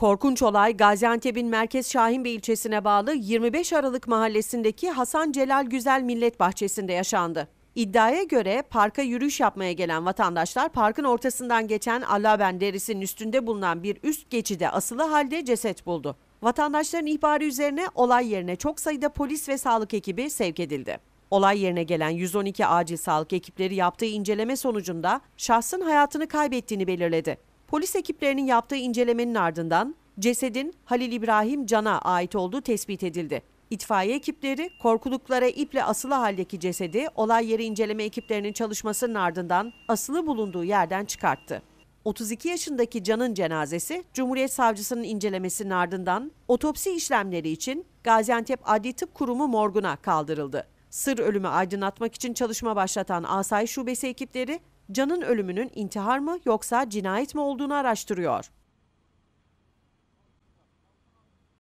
Korkunç olay Gaziantep'in Merkez Şahinbe ilçesine bağlı 25 Aralık mahallesindeki Hasan Celal Güzel Millet Bahçesi'nde yaşandı. İddiaya göre parka yürüyüş yapmaya gelen vatandaşlar parkın ortasından geçen Allaben derisinin üstünde bulunan bir üst geçide asılı halde ceset buldu. Vatandaşların ihbarı üzerine olay yerine çok sayıda polis ve sağlık ekibi sevk edildi. Olay yerine gelen 112 acil sağlık ekipleri yaptığı inceleme sonucunda şahsın hayatını kaybettiğini belirledi. Polis ekiplerinin yaptığı incelemenin ardından cesedin Halil İbrahim Can'a ait olduğu tespit edildi. İtfaiye ekipleri korkuluklara iple asılı haldeki cesedi olay yeri inceleme ekiplerinin çalışmasının ardından asılı bulunduğu yerden çıkarttı. 32 yaşındaki Can'ın cenazesi Cumhuriyet Savcısının incelemesinin ardından otopsi işlemleri için Gaziantep Adli Tıp Kurumu morguna kaldırıldı. Sır ölümü aydınlatmak için çalışma başlatan Asayiş Şubesi ekipleri Can'ın ölümünün intihar mı yoksa cinayet mi olduğunu araştırıyor.